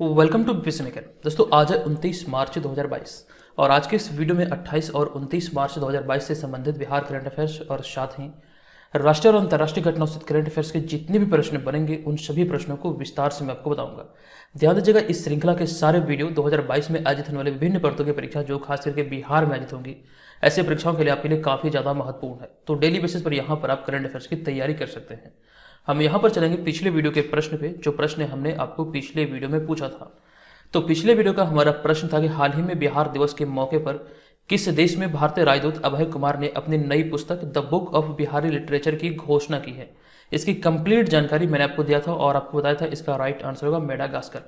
welcome to business maker दोस्तों आज है उनतीस मार्च 2022 और आज के इस वीडियो में 28 और 29 मार्च 2022 से संबंधित बिहार करंट अफेयर्स और साथ ही राष्ट्रीय और अंतर्राष्ट्रीय घटनाओं से करंट अफेयर्स के जितने भी प्रश्न बनेंगे उन सभी प्रश्नों को विस्तार से मैं आपको बताऊंगा ध्यान दीजिएगा इस श्रृंखला के सारे वीडियो 2022 में आयोजित होने वाले विभिन्न परतों की परीक्षा जो खास करके बिहार में आयोजित होंगी ऐसे परीक्षाओं के लिए आपके लिए काफ़ी ज़्यादा महत्वपूर्ण है तो डेली बेसिस पर यहाँ पर आप करंट अफेयर्स की तैयारी कर सकते हैं हम यहाँ पर चलेंगे पिछले वीडियो के प्रश्न पे जो प्रश्न हमने आपको पिछले वीडियो में पूछा था तो पिछले वीडियो का हमारा प्रश्न था कि हाल ही में बिहार दिवस के मौके पर किस देश में भारतीय राजदूत अभय कुमार ने अपनी नई पुस्तक the book of Bihari literature की घोषणा की है इसकी कंप्लीट जानकारी मैंने आपको दिया था और आपको बताया था इसका राइट आंसर होगा मेडागास्कर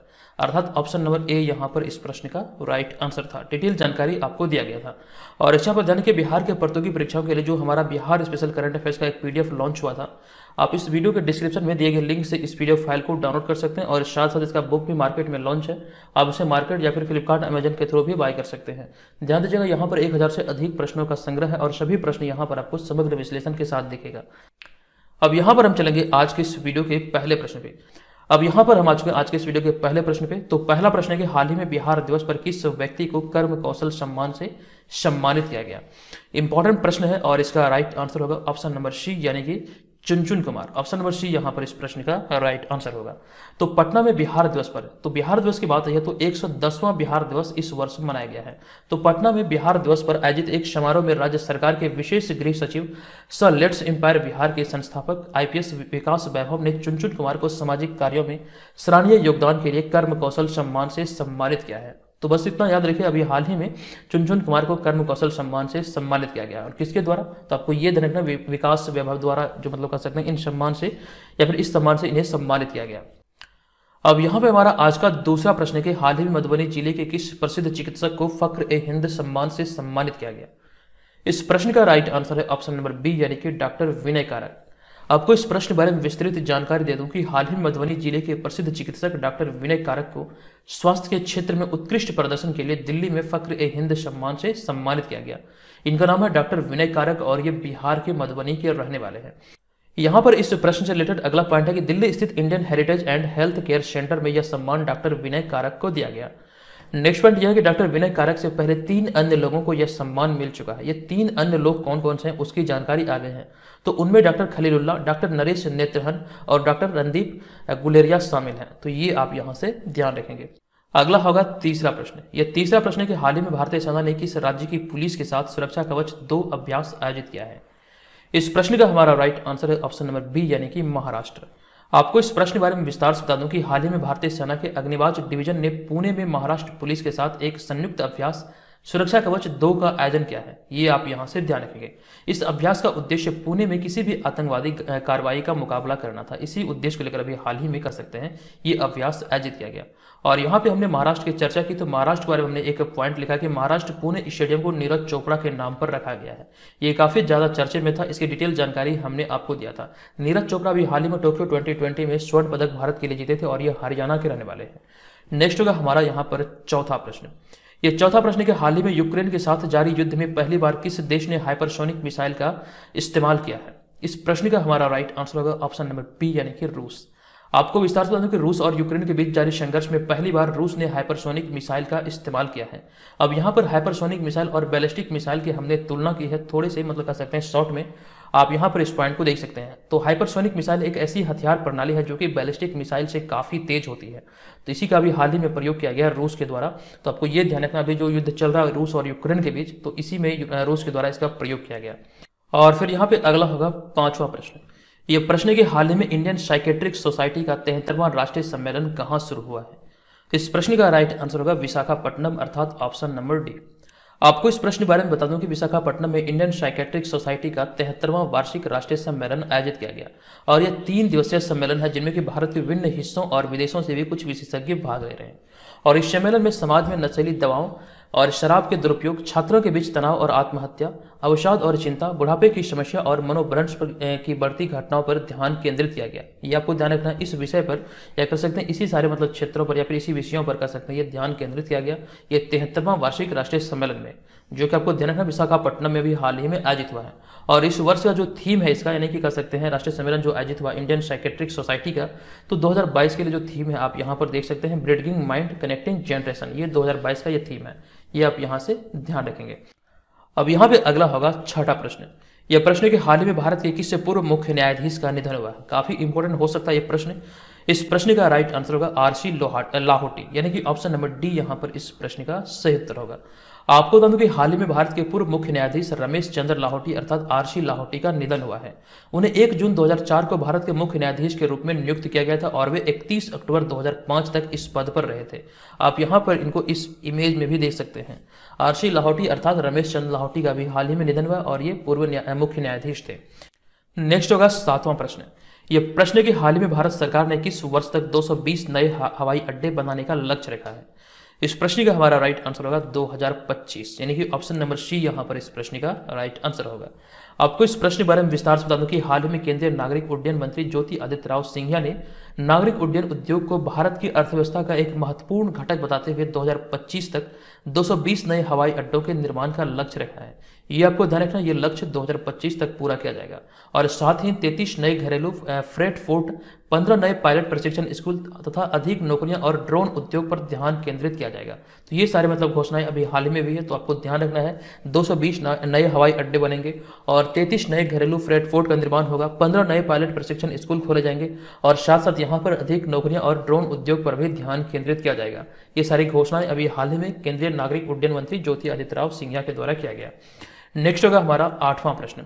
अर्थात ऑप्शन नंबर ए यहाँ पर इस प्रश्न का राइट आंसर था डिटेल जानकारी आपको दिया गया था और इच्छा पर ध्यान के बिहार के प्रतियोगी परीक्षाओं के लिए जो हमारा बिहार स्पेशल करंट अफेयर्स का एक पीडीएफ लॉन्च हुआ था आप इस वीडियो के डिस्क्रिप्शन में दिए गए लिंक से इस पीडीएफ फाइल को डाउनलोड कर सकते हैं और साथ साथ इसका बुक भी मार्केट में लॉन्च है आप इसे मार्केट या फिर फ्लिपकार्ट अमेजन के थ्रू भी बाय कर सकते हैं ध्यान दीजिएगा यहाँ पर एक हज़ार से अधिक प्रश्नों का संग्रह है और सभी प्रश्न यहाँ पर आपको समग्र विश्लेषण के साथ दिखेगा अब यहां पर हम चलेंगे आज के इस वीडियो के पहले प्रश्न पे अब यहां पर हम आ चुके हैं आज के इस वीडियो के पहले प्रश्न पे तो पहला प्रश्न है कि हाल ही में बिहार दिवस पर किस व्यक्ति को कर्म कौशल सम्मान से सम्मानित किया गया इंपॉर्टेंट प्रश्न है और इसका राइट आंसर होगा ऑप्शन नंबर सी यानी कि Chunchun Kumar option number C यहाँ पर इस प्रश्न का राइट आंसर होगा तो पटना में बिहार दिवस पर तो बिहार दिवस की बात है तो 110वां बिहार दिवस इस वर्ष मनाया गया है तो पटना में बिहार दिवस पर आयोजित एक समारोह में राज्य सरकार के विशेष गृह सचिव सर लेट्स एम्पायर बिहार के संस्थापक आईपीएस विकास वैभव ने चुनचुन कुमार को सामाजिक कार्यो में सराहनीय योगदान के लिए कर्म कौशल सम्मान से सम्मानित किया है तो बस इतना याद रखिए अभी हाल ही में चुनचुन कुमार को कर्म कौशल सम्मान से सम्मानित किया गया और किसके द्वारा तो आपको ये ध्यान रखना विकास वैभव द्वारा जो मतलब कह सकते हैं इन सम्मान से या फिर इस सम्मान से इन्हें सम्मानित किया गया अब यहाँ पे हमारा आज का दूसरा प्रश्न है कि हाल ही में मधुबनी जिले के किस प्रसिद्ध चिकित्सक को फक्र ए हिंद सम्मान से सम्मानित किया गया इस प्रश्न का राइट आंसर है ऑप्शन नंबर बी यानी कि डॉक्टर विनय कारक आपको इस प्रश्न बारे में विस्तृत जानकारी दे दूं कि हाल ही मधुबनी जिले के प्रसिद्ध चिकित्सक डॉक्टर विनय कारक को स्वास्थ्य के क्षेत्र में उत्कृष्ट प्रदर्शन के लिए दिल्ली में फक्र ए हिंद सम्मान से सम्मानित किया गया इनका नाम है डॉक्टर विनय कारक और ये बिहार के मधुबनी के रहने वाले हैं यहाँ पर इस प्रश्न से रिलेटेड अगला पॉइंट है कि दिल्ली स्थित Indian heritage and health care centre में यह सम्मान डॉक्टर विनय कारक को दिया गया नेक्स्ट पॉइंट यह है कि डॉक्टर विनय कारक से पहले तीन अन्य लोगों को यह सम्मान मिल चुका है ये तीन अन्य लोग कौन कौन से हैं उसकी जानकारी आगे हैं तो उनमें डॉक्टर खलीलुल्ला डॉक्टर नरेश नेत्रहन और डॉक्टर रणदीप गुलेरिया शामिल हैं तो ये आप यहाँ से ध्यान रखेंगे अगला होगा तीसरा प्रश्न यह तीसरा प्रश्न है कि हाल ही में भारतीय सेना ने किस राज्य की पुलिस के साथ सुरक्षा कवच दो अभ्यास आयोजित किया है इस प्रश्न का हमारा राइट आंसर है ऑप्शन नंबर बी यानी कि महाराष्ट्र आपको इस प्रश्न के बारे में विस्तार से बता दूं कि हाल ही में भारतीय सेना के अग्निवाज डिवीजन ने पुणे में महाराष्ट्र पुलिस के साथ एक संयुक्त अभ्यास सुरक्षा कवच दो का आयोजन क्या है ये आप यहाँ से ध्यान रखेंगे इस अभ्यास का उद्देश्य पुणे में किसी भी आतंकवादी कार्रवाई का मुकाबला करना था इसी उद्देश्य को लेकर अभी हाल ही में कर सकते हैं ये अभ्यास आयोजित किया गया और यहाँ पे हमने महाराष्ट्र की चर्चा की तो महाराष्ट्र के बारे में हमने एक पॉइंट लिखा कि महाराष्ट्र पुणे स्टेडियम को नीरज चोपड़ा के नाम पर रखा गया है ये काफी ज्यादा चर्चे में था इसकी डिटेल जानकारी हमने आपको दिया था नीरज चोपड़ा अभी हाल ही में टोक्यो ट्वेंटी में स्वर्ण पदक भारत के लिए जीते थे और ये हरियाणा के रहने वाले हैं नेक्स्ट होगा हमारा यहाँ पर चौथा प्रश्न यह चौथा प्रश्न कि हाल ही में यूक्रेन के साथ जारी युद्ध में पहली बार किस देश ने हाइपरसोनिक मिसाइल का इस्तेमाल किया है इस प्रश्न का हमारा राइट आंसर होगा ऑप्शन नंबर बी यानी कि रूस आपको विस्तार से बता दूं कि रूस और यूक्रेन के बीच जारी संघर्ष में पहली बार रूस ने हाइपरसोनिक मिसाइल का इस्तेमाल किया है अब यहाँ पर हाइपरसोनिक मिसाइल और बैलिस्टिक मिसाइल की हमने तुलना की है थोड़े से मतलब कह सकते हैं शॉर्ट में आप यहाँ पर इस पॉइंट को देख सकते हैं तो हाइपरसोनिक मिसाइल एक ऐसी हथियार प्रणाली है जो कि बैलिस्टिक मिसाइल से काफ़ी तेज होती है तो इसी का भी हाल ही में प्रयोग किया गया रूस के द्वारा तो आपको ये ध्यान रखना अभी जो युद्ध चल रहा है रूस और यूक्रेन के बीच तो इसी में रूस के द्वारा इसका प्रयोग किया गया और फिर यहाँ पे अगला होगा पांचवा प्रश्न यह प्रश्न कि हाल ही में इंडियन साइकेट्रिक सोसाइटी का तिहत्तरवां राष्ट्रीय सम्मेलन कहाँ शुरू हुआ है इस प्रश्न का राइट आंसर होगा विशाखापट्टनम अर्थात ऑप्शन नंबर डी आपको इस प्रश्न के बारे में बता दूं कि विशाखापट्टनम में इंडियन साइकेट्रिक सोसाइटी का तिहत्तरवां वार्षिक राष्ट्रीय सम्मेलन आयोजित किया गया और यह तीन दिवसीय सम्मेलन है जिनमें कि भारत के विभिन्न हिस्सों और विदेशों से भी कुछ विशेषज्ञ भाग ले रहे हैं और इस सम्मेलन में समाज में नशेली दवाओं और शराब के दुरुपयोग छात्रों के बीच तनाव और आत्महत्या अवसाद और चिंता बुढ़ापे की समस्या और मनोभ्रंश की बढ़ती घटनाओं पर ध्यान केंद्रित किया गया ये आपको ध्यान रखना इस विषय पर या कर सकते हैं इसी सारे मतलब क्षेत्रों पर या फिर इसी विषयों पर कर सकते हैं ये ध्यान केंद्रित किया गया ये तिहत्तरवा वार्षिक राष्ट्रीय सम्मेलन में जो कि आपको ध्यान रखना विशाखापट्टनम में भी हाल ही में आयोजित हुआ है और इस वर्ष का जो थीम है इसका यानी कि कर सकते हैं राष्ट्रीय सम्मेलन जो आयोजित हुआ इंडियन साइकेट्रिक सोसाइटी का तो 2022 के लिए जो थीम है आप यहाँ पर देख सकते हैं ब्रिडगिंग माइंड कनेक्टिंग जनरेशन ये 2022 का ये थीम है ये आप यहां से ध्यान रखेंगे अब यहां पे अगला होगा छठा प्रश्न यह प्रश्न के हाल ही में भारत के किससे पूर्व मुख्य न्यायाधीश का निधन हुआ काफी इंपोर्टेंट हो सकता है यह प्रश्न इस प्रश्न का राइट आंसर होगा आरसी लाहौटी यानी कि ऑप्शन नंबर डी यहाँ पर इस प्रश्न का सही उत्तर होगा आपको बता दूं कि हाल ही में भारत के पूर्व मुख्य न्यायाधीश रमेश चंद्र लाहौटी अर्थात आरसी लाहौटी का निधन हुआ है उन्हें 1 जून 2004 को भारत के मुख्य न्यायाधीश के रूप में नियुक्त किया गया था और वे 31 अक्टूबर 2005 तक इस पद पर रहे थे आप यहाँ पर इनको इस इमेज में भी देख सकते हैं आरसी लाहौटी अर्थात रमेश चंद्र लाहौटी का भी हाल ही में निधन हुआ और ये पूर्व मुख्य न्यायाधीश थे नेक्स्ट होगा सातवां प्रश्न ये प्रश्न की हाल ही में भारत सरकार ने किस वर्ष तक 220 नए हवाई अड्डे बनाने का लक्ष्य रखा है इस प्रश्न का हमारा राइट आंसर होगा 2025 यानी कि ऑप्शन नंबर सी यहां पर इस प्रश्न का राइट आंसर होगा आपको इस प्रश्न के बारे में विस्तार से बता दूं कि हाल ही में केंद्रीय नागरिक उड्डयन मंत्री ज्योति आदित्य राव सिंघिया ने नागरिक उड्डयन उद्योग को भारत की अर्थव्यवस्था का एक महत्वपूर्ण घटक बताते हुए 2025 तक 220 नए हवाई अड्डों के निर्माण का लक्ष्य रखा है ये आपको ध्यान रखना ये लक्ष्य 2025 तक पूरा किया जाएगा और साथ ही 33 नए घरेलू फ्रेट फोर्ट 15 नए पायलट प्रशिक्षण स्कूल तथा अधिक नौकरियां और ड्रोन उद्योग पर ध्यान केंद्रित किया जाएगा तो ये सारे मतलब घोषणाएं अभी हाल ही में हुई है तो आपको ध्यान रखना है 220 नए हवाई अड्डे बनेंगे और 33 नए घरेलू फ्रेट फोर्ट का निर्माण होगा पंद्रह नए पायलट प्रशिक्षण स्कूल खोले जाएंगे और साथ साथ यहाँ पर अधिक नौकरियां और ड्रोन उद्योग पर भी ध्यान केंद्रित किया जाएगा ये सारी घोषणाएं अभी हाल ही में केंद्रीय नागरिक उड्डयन मंत्री ज्योति आदित्य राव सिंघिया के द्वारा किया गया नेक्स्ट होगा हमारा आठवां प्रश्न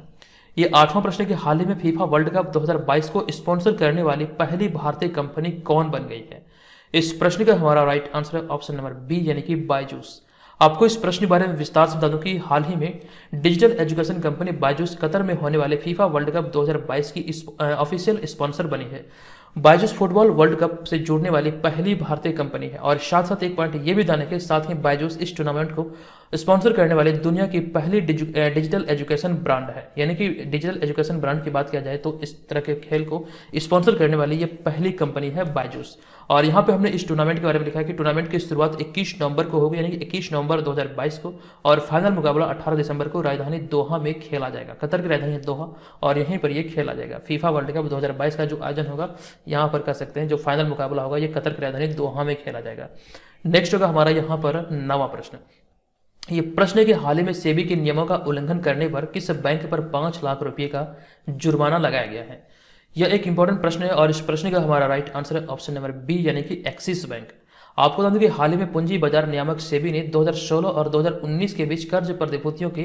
ये आठवां प्रश्न कि हाल ही में फीफा वर्ल्ड कप 2022 को स्पॉन्सर करने वाली पहली भारतीय कंपनी कौन बन गई है इस प्रश्न का हमारा राइट आंसर है ऑप्शन नंबर बी यानी कि बायजूस आपको इस प्रश्न के बारे में विस्तार से बता दूं कि हाल ही में digital education company Byju's Qatar में होने वाले फीफा वर्ल्ड कप 2022 की ऑफिशियल स्पॉन्सर बनी है बायजूस फुटबॉल वर्ल्ड कप से जुड़ने वाली पहली भारतीय कंपनी है और साथ साथ एक पॉइंट ये भी ध्यान रखें साथ ही बायजूस इस टूर्नामेंट को स्पॉन्सर करने वाले दुनिया की पहली डिजिटल एजुकेशन ब्रांड है यानी कि डिजिटल एजुकेशन ब्रांड की बात किया जाए तो इस तरह के खेल को स्पॉन्सर करने वाली ये पहली कंपनी है बायजूस और यहाँ पे हमने इस टूर्नामेंट के बारे में लिखा है कि टूर्नामेंट की शुरुआत 21 नवंबर को होगी यानी कि 21 नवंबर 2022 को और फाइनल मुकाबला 18 दिसंबर को राजधानी दोहा में खेला जाएगा कतर की राजधानी है दोहा और यहीं पर ये खेला जाएगा फीफा वर्ल्ड कप 2022 का जो आयोजन होगा यहाँ पर कर सकते हैं जो फाइनल मुकाबला होगा ये कतर की राजधानी दोहा में खेला जाएगा नेक्स्ट होगा हमारा यहाँ पर नवा प्रश्न ये प्रश्न है कि हाल ही में सेबी के नियमों का उल्लंघन करने पर किस बैंक पर पांच लाख रुपए का जुर्माना लगाया गया है यह एक इंपॉर्टेंट प्रश्न है और इस प्रश्न का हमारा राइट आंसर है ऑप्शन नंबर बी यानी कि एक्सिस बैंक आपको बता दें कि हाल ही में पूंजी बाजार नियामक सेबी ने 2016 और 2019 के बीच कर्ज प्रतिभूतियों के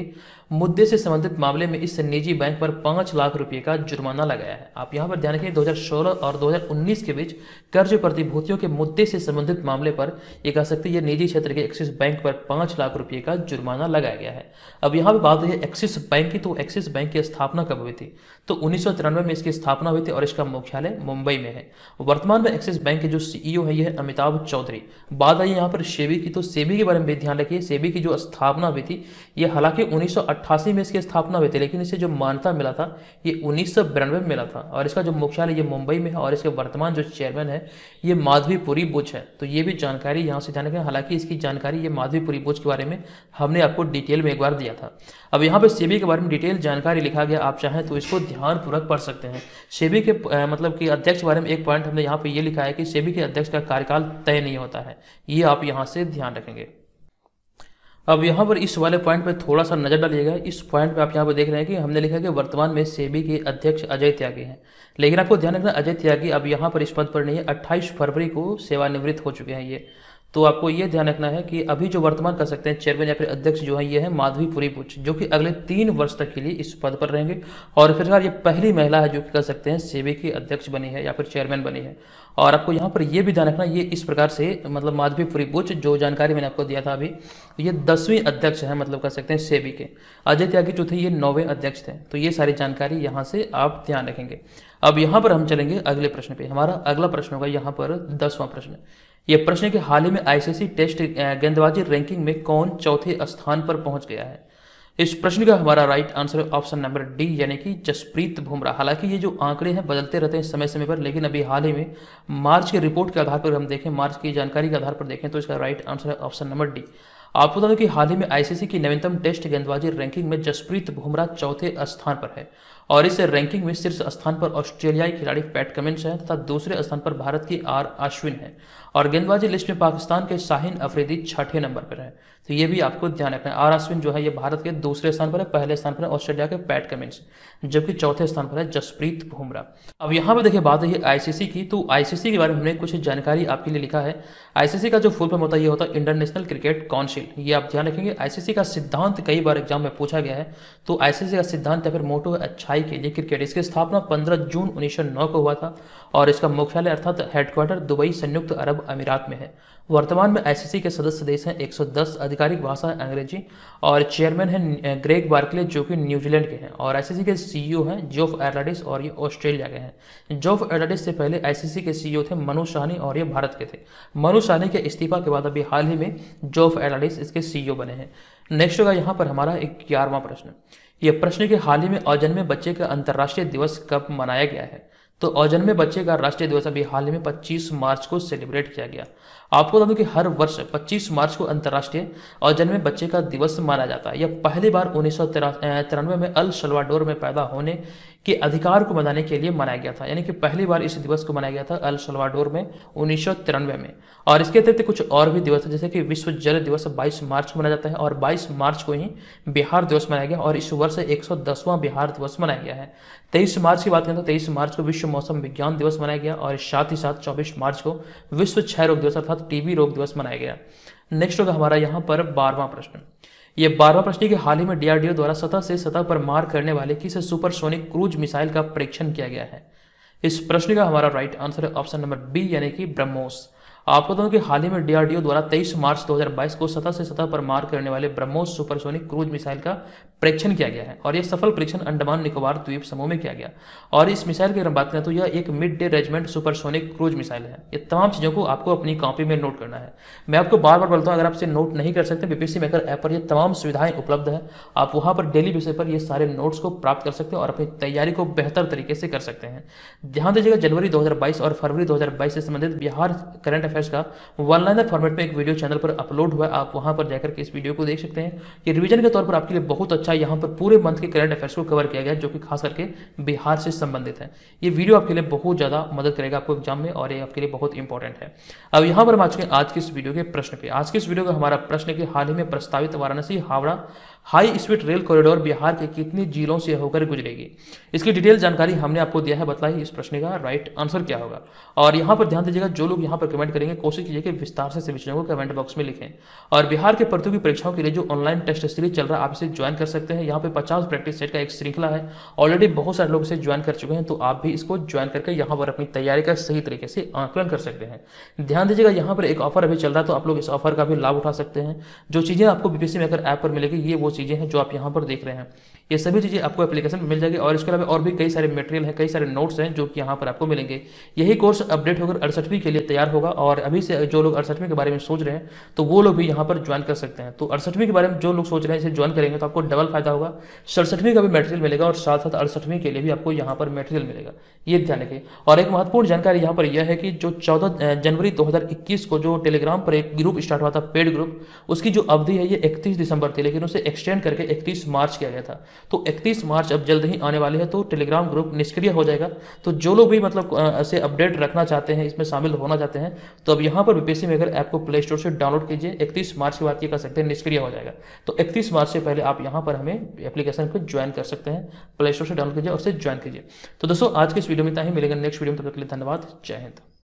मुद्दे से संबंधित मामले में इस निजी बैंक पर पांच लाख रुपए का जुर्माना लगाया है आप यहाँ पर ध्यान रखें 2016 और 2019 के बीच कर्ज प्रतिभूतियों के मुद्दे से संबंधित मामले पर ये कह सकते हैं निजी क्षेत्र के एक्सिस बैंक पर पांच लाख रुपये का जुर्माना लगाया गया है अब यहाँ पर बात हुई एक्सिस बैंक की तो एक्सिस बैंक की स्थापना कब हुई थी तो उन्नीस में इसकी स्थापना हुई थी और इसका मुख्यालय मुंबई में है वर्तमान में एक्सिस बैंक के जो सीईओ है यह अमिताभ चौधरी पे बात आई यहाँ पर सेबी की तो सेबी के बारे में भी ध्यान रखिए सेबी की जो स्थापना हुई थी ये हालांकि 1988 में इसकी स्थापना हुई थी लेकिन इसे जो मान्यता मिला था ये उन्नीस में मिला था और इसका जो मुख्यालय ये मुंबई में है और इसके वर्तमान जो चेयरमैन है ये माधवीपुरी बुच है तो ये भी जानकारी यहाँ से ध्यान रखें हालांकि इसकी जानकारी ये माधवीपुरी बुच के बारे में हमने आपको डिटेल में एक बार दिया था अब यहाँ पर सेबी के बारे में डिटेल जानकारी लिखा गया आप चाहें तो इसको ध्यानपूर्वक पढ़ सकते हैं सेबी के मतलब कि अध्यक्ष बारे में एक पॉइंट हमने यहाँ पर ये लिखा है कि सेबी के अध्यक्ष का कार्यकाल तय नहीं होता होता है ये आप यहाँ से ध्यान रखेंगे अब यहाँ पर इस वाले पॉइंट पर थोड़ा सा नजर डालिएगा इस पॉइंट पर आप यहाँ पर देख रहे हैं कि हमने लिखा है कि वर्तमान में सेबी के अध्यक्ष अजय त्यागी हैं लेकिन आपको ध्यान रखना अजय त्यागी अब यहाँ पर इस पद पर नहीं है अट्ठाईस फरवरी को सेवानिवृत्त हो चुके हैं ये तो आपको ये ध्यान रखना है कि अभी जो वर्तमान कर सकते हैं चेयरमैन या फिर अध्यक्ष जो है ये है माधवी पुरी पुछ जो कि अगले तीन वर्ष तक के लिए इस पद पर रहेंगे और फिलहाल ये पहली महिला है जो कि कर सकते हैं सेबी की अध्यक्ष बनी है या फिर चेयरमैन बनी है और आपको यहाँ पर यह भी ध्यान रखना ये इस प्रकार से मतलब माधवी पुरी पुछ जो जानकारी मैंने आपको दिया था अभी ये दसवीं अध्यक्ष है मतलब कह सकते हैं सेबी के अजय त्यागी जो थे ये नौवें अध्यक्ष थे तो ये सारी जानकारी यहाँ से आप ध्यान रखेंगे अब यहाँ पर हम चलेंगे अगले प्रश्न पे हमारा अगला प्रश्न होगा यहाँ पर दसवां प्रश्न ये प्रश्न कि हाल ही में आईसीसी टेस्ट गेंदबाजी रैंकिंग में कौन चौथे स्थान पर पहुंच गया है इस प्रश्न का हमारा राइट आंसर है ऑप्शन नंबर डी यानी कि जसप्रीत बुमराह हालांकि ये जो आंकड़े हैं बदलते रहते हैं समय समय पर लेकिन अभी हाल ही में मार्च के रिपोर्ट के आधार पर हम देखें मार्च की जानकारी के आधार पर देखें तो इसका राइट आंसर है ऑप्शन नंबर डी आपको बता दें कि हाल ही में आईसीसी की नवीनतम टेस्ट गेंदबाजी रैंकिंग में जसप्रीत बुमराह चौथे स्थान पर है और इस रैंकिंग में शीर्ष स्थान पर ऑस्ट्रेलियाई खिलाड़ी पैट कमिंस हैं तथा दूसरे स्थान पर भारत की आर अश्विन है और गेंदबाजी लिस्ट में पाकिस्तान के शाहिन अफरीदी छठे नंबर पर है तो ये भी आपको ध्यान रखना है आर अश्विन जो है ये भारत के दूसरे स्थान पर है पहले स्थान पर है ऑस्ट्रेलिया के पैट कमिंस जबकि चौथे स्थान पर है जसप्रीत बुमरा अब यहाँ पर देखिए बात है आईसीसी की तो आईसीसी के बारे में हमने कुछ जानकारी आपके लिए लिखा है आईसीसी का जो फुल फॉर्म होता है ये होता है इंटरनेशनल क्रिकेट काउंसिल ये आप ध्यान रखेंगे आईसीसी का सिद्धांत कई बार एग्जाम में पूछा गया है तो आईसीसी का सिद्धांत या फिर मोटो है अच्छाई पढ़ाई के लिए क्रिकेट इसकी स्थापना 15 जून 1909 को हुआ था और इसका मुख्यालय अर्थात हेडक्वार्टर दुबई संयुक्त अरब अमीरात में है वर्तमान में आईसीसी के सदस्य देश हैं 110 आधिकारिक भाषा है अंग्रेजी और चेयरमैन हैं ग्रेग बार्कले जो कि न्यूजीलैंड के हैं और आईसीसी के सीईओ e हैं जोफ एर्लाडिस और ये ऑस्ट्रेलिया के हैं जोफ एर्लाडिस से पहले आईसीसी के सीईओ e थे मनु सहनी और ये भारत के थे मनु सहनी के इस्तीफा के बाद अभी हाल ही में जोफ एर्लाडिस इसके सीईओ e बने हैं नेक्स्ट होगा यहाँ पर हमारा एक ग्यारहवा प्रश्न यह प्रश्न कि हाल ही में अजन्मे बच्चे का अंतर्राष्ट्रीय दिवस कब मनाया गया है तो अजन्मे बच्चे का राष्ट्रीय दिवस अभी हाल ही में 25 मार्च को सेलिब्रेट किया गया आपको बता दूं कि हर वर्ष 25 मार्च को अंतर्राष्ट्रीय अजन्मे बच्चे का दिवस माना जाता है यह पहली बार उन्नीस में अल सलवाडोर में पैदा होने के अधिकार को बनाने के लिए मनाया गया था यानी कि पहली बार इस दिवस को मनाया गया था अल सलवाडोर में उन्नीस में और इसके अतिरिक्त कुछ और भी दिवस है जैसे कि विश्व जल दिवस 22 मार्च को मनाया जाता है और 22 मार्च को ही बिहार दिवस मनाया गया और इस वर्ष एक बिहार दिवस मनाया गया है तेईस मार्च की बात करें तो तेईस मार्च को विश्व मौसम विज्ञान दिवस मनाया गया और साथ ही साथ चौबीस मार्च को विश्व क्षय रोग दिवस अर्थात टीबी रोग दिवस मनाया गया नेक्स्ट होगा हमारा यहाँ पर बारवा प्रश्न ये बारहवा प्रश्न है कि हाल ही में डीआरडीओ द्वारा सतह से सतह पर मार करने वाले किस सुपरसोनिक क्रूज मिसाइल का परीक्षण किया गया है इस प्रश्न का हमारा राइट आंसर है ऑप्शन नंबर बी यानी कि ब्रह्मोस आपको बताऊँ कि हाल ही में डीआरडीओ द्वारा 23 मार्च 2022 को सतह से सतह पर मार करने वाले ब्रह्मोस सुपरसोनिक क्रूज मिसाइल का परीक्षण किया गया है और यह सफल परीक्षण अंडमान निकोबार द्वीप समूह में किया गया और इस मिसाइल की अगर बात करें तो यह एक mid day regiment supersonic cruise missile है ये तमाम चीज़ों को आपको अपनी कॉपी में नोट करना है मैं आपको बार बार बोलता हूँ अगर आपसे नोट नहीं कर सकते बीपीसी मेकर ऐप पर यह तमाम सुविधाएं उपलब्ध है आप वहाँ पर डेली बेसिस पर यह सारे नोट्स को प्राप्त कर सकते हैं और अपनी तैयारी को बेहतर तरीके से कर सकते हैं ध्यान दीजिएगा जनवरी दो और फरवरी दो से संबंधित बिहार करंट अफेयर एक्सरसाइज का वन लाइनर फॉर्मेट में एक वीडियो चैनल पर अपलोड हुआ आप वहां पर जाकर के इस वीडियो को देख सकते हैं कि रिविजन के तौर पर आपके लिए बहुत अच्छा यहाँ पर पूरे मंथ के करंट अफेयर्स को कवर किया गया जो कि खास करके बिहार से संबंधित है ये वीडियो आपके लिए बहुत ज़्यादा मदद करेगा आपको एग्जाम में और ये आपके लिए बहुत इंपॉर्टेंट है अब यहाँ पर हम आज के आज के इस वीडियो के प्रश्न पे आज के इस वीडियो का हमारा प्रश्न है कि हाल ही में प्रस्तावित Varanasi Howrah high speed rail corridor Bihar के कितने जिलों से होकर गुजरेगी इसकी डिटेल जानकारी हमने आपको दिया है बताइए इस प्रश्न का राइट आंसर क्या होगा और यहाँ पर ध्यान दीजिएगा जो लोग यहाँ पर कमेंट करेंगे कोशिश कीजिए कि विस्तार से विषयों को कमेंट बॉक्स में लिखें और बिहार के प्रतियोगी परीक्षाओं के लिए जो ऑनलाइन टेस्ट सीरीज चल रहा है आप इसे ज्वाइन कर सकते हैं यहाँ पे पचास प्रैक्टिस सेट का एक श्रृंखला है ऑलरेडी बहुत सारे लोग इसे ज्वाइन कर चुके हैं तो आप भी इसको ज्वाइन करके यहाँ पर अपनी तैयारी का सही तरीके से आंकलन कर सकते हैं ध्यान दीजिएगा यहाँ पर एक ऑफर अभी चल रहा है तो आप लोग इस ऑफर का भी लाभ उठा सकते हैं जो चीज़ें आपको बीपीसी मेकर ऐप पर मिलेगी ये वो चीज़ें हैं जो आप यहाँ पर देख रहे हैं ये सभी चीज़ें आपको एप्लीकेशन में मिल जाएगी और इसके अलावा और भी कई सारे मटेरियल हैं कई सारे नोट्स हैं जो कि यहाँ पर आपको मिलेंगे यही कोर्स अपडेट होकर अड़सठवीं के लिए तैयार होगा और अभी से जो लोग अड़सठवीं के बारे में सोच रहे हैं तो वो लोग भी यहाँ पर ज्वाइन कर सकते हैं तो अड़सठवीं के बारे में जो लोग सोच रहे हैं इसे ज्वाइन करेंगे तो आपको डबल फायदा होगा सड़सठवीं का भी मेटेरियल मिलेगा और साथ साथ अड़सठवीं के लिए भी आपको यहाँ पर मेटेरियल मिलेगा ये ध्यान रखें और एक महत्वपूर्ण जानकारी यहाँ पर यह है कि जो चौदह जनवरी दो को जो टेलीग्राम पर एक ग्रुप स्टार्ट हुआ था पेड ग्रुप उसकी जो अवधि है ये इकतीस दिसंबर थी लेकिन उसे एक्सटेंड एक्सटेंड करके 31 मार्च किया गया था तो 31 मार्च अब जल्द ही आने वाली है तो टेलीग्राम ग्रुप निष्क्रिय हो जाएगा तो जो लोग भी मतलब ऐसे अपडेट रखना चाहते हैं इसमें शामिल होना चाहते हैं तो अब यहाँ पर बीपीएससी मेकर ऐप को प्ले स्टोर से डाउनलोड कीजिए इकतीस मार्च की बात ये कर सकते हैं निष्क्रिय हो जाएगा तो इकतीस मार्च से पहले आप यहाँ पर हमें एप्लीकेशन को ज्वाइन कर सकते हैं प्ले स्टोर से डाउनलोड कीजिए और उसे ज्वाइन कीजिए तो दोस्तों आज के इस वीडियो में इतना ही मिलेगा नेक्स्ट वीडियो में तब तक के लिए धन्यवाद जय हिंद